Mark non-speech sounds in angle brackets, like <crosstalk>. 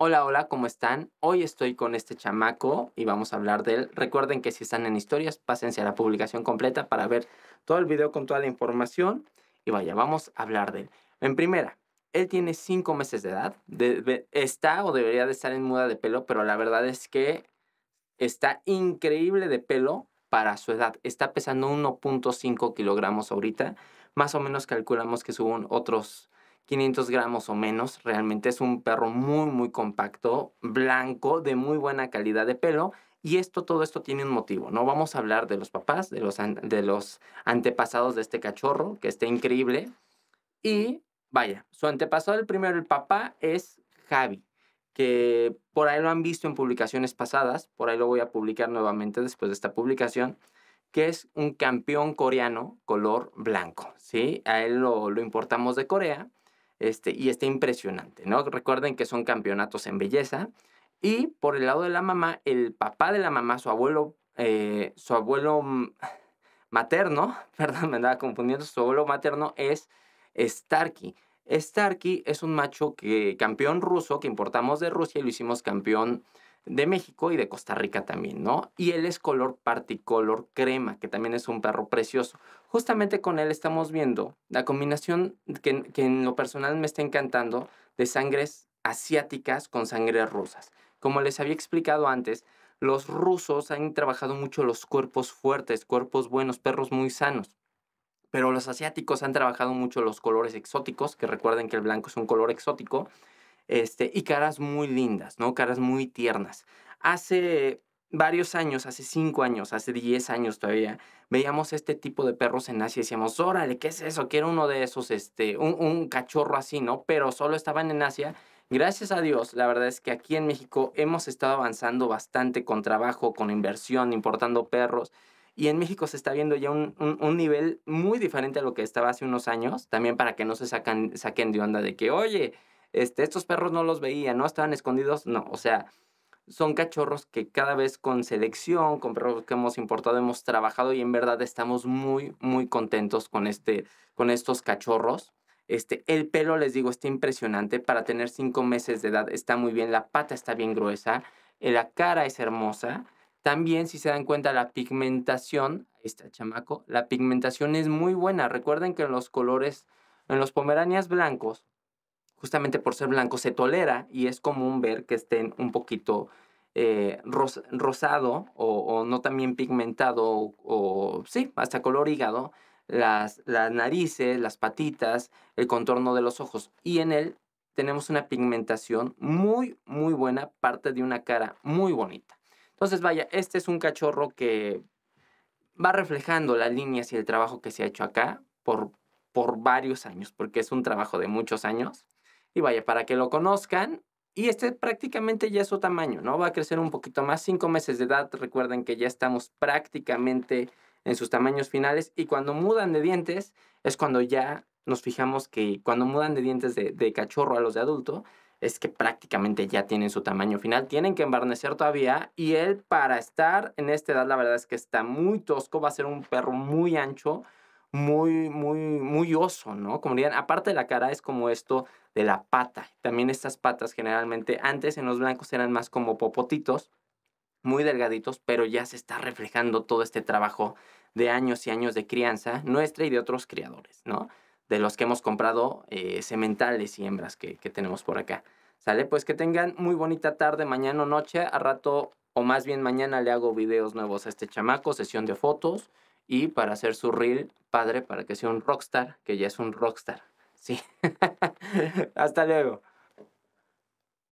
Hola, hola, ¿cómo están? Hoy estoy con este chamaco y vamos a hablar de él. Recuerden que si están en historias, pásense a la publicación completa para ver todo el video con toda la información. Y vaya, vamos a hablar de él. En primera, él tiene 5 meses de edad. está o debería de estar en muda de pelo, pero la verdad es que está increíble de pelo para su edad. Está pesando 1.5 kilogramos ahorita. Más o menos calculamos que suben otros 500 gramos o menos. Realmente es un perro muy, muy compacto, blanco, de muy buena calidad de pelo. Y esto, todo esto tiene un motivo, ¿no? Vamos a hablar de los papás, de los, de los antepasados de este cachorro, que está increíble. Y vaya, su antepasado, el primero, el papá, es Javi, que por ahí lo han visto en publicaciones pasadas, por ahí lo voy a publicar nuevamente después de esta publicación, que es un campeón coreano color blanco, ¿sí? A él lo, lo importamos de Corea este, y está impresionante, ¿no? Recuerden que son campeonatos en belleza. Y por el lado de la mamá, el papá de la mamá, su abuelo, eh, su abuelo <laughs> materno, <laughs> perdón, me andaba confundiendo, su abuelo materno es Starkey. Starkey es un macho que, campeón ruso que importamos de Rusia y lo hicimos campeón de México y de Costa Rica también, ¿no? Y él es color particolor crema, que también es un perro precioso. Justamente con él estamos viendo la combinación que, que en lo personal me está encantando de sangres asiáticas con sangres rusas. Como les había explicado antes, los rusos han trabajado mucho los cuerpos fuertes, cuerpos buenos, perros muy sanos. Pero los asiáticos han trabajado mucho los colores exóticos, que recuerden que el blanco es un color exótico, este, y caras muy lindas, ¿no? Caras muy tiernas. Hace varios años, hace cinco años, hace diez años todavía, veíamos este tipo de perros en Asia y decíamos, órale, ¿qué es eso? Quiero uno de esos, este, un, cachorro así, ¿no? Pero solo estaban en Asia Gracias a Dios, la verdad es que aquí en México hemos estado avanzando bastante con trabajo, con inversión, importando perros. Y en México se está viendo ya un, nivel muy diferente a lo que estaba hace unos años, también para que no se saquen de onda de que, oye, este, estos perros no los veía, no estaban escondidos, no, o sea, son cachorros que cada vez con selección, con perros que hemos importado, hemos trabajado y en verdad estamos muy, muy contentos con, este, con estos cachorros. Este, el pelo, les digo, está impresionante. Para tener cinco meses de edad está muy bien, la pata está bien gruesa, eh, la cara es hermosa. También, si se dan cuenta, la pigmentación, ahí está, chamaco, la pigmentación es muy buena. Recuerden que en los colores, en los pomeranias blancos, justamente por ser blanco, se tolera y es común ver que estén un poquito eh, rosado o, no también pigmentado o, sí, hasta color hígado, las, narices, las patitas, el contorno de los ojos. Y en él tenemos una pigmentación muy, muy buena, parte de una cara muy bonita. Entonces, vaya, este es un cachorro que va reflejando las líneas y el trabajo que se ha hecho acá por varios años, porque es un trabajo de muchos años. Y vaya, para que lo conozcan, y este prácticamente ya es su tamaño, ¿no? Va a crecer un poquito más, cinco meses de edad, recuerden que ya estamos prácticamente en sus tamaños finales y cuando mudan de dientes es cuando ya nos fijamos que cuando mudan de dientes de, de cachorro a los de adulto, es que prácticamente ya tienen su tamaño final, tienen que embarnecer todavía y él para estar en esta edad la verdad es que está muy tosco, va a ser un perro muy ancho, muy, muy, muy oso, ¿no? Como dirían, aparte de la cara es como esto de la pata. También estas patas generalmente antes en los blancos eran más como popotitos, muy delgaditos, pero ya se está reflejando todo este trabajo de años y años de crianza nuestra y de otros criadores, ¿no? De los que hemos comprado eh, sementales y hembras que, que tenemos por acá. ¿Sale? Pues que tengan muy bonita tarde, mañana o noche. A rato, o más bien mañana, le hago videos nuevos a este chamaco, sesión de fotos y para hacer su reel padre para que sea un rockstar, que ya es un rockstar. Sí. <laughs> Hasta luego.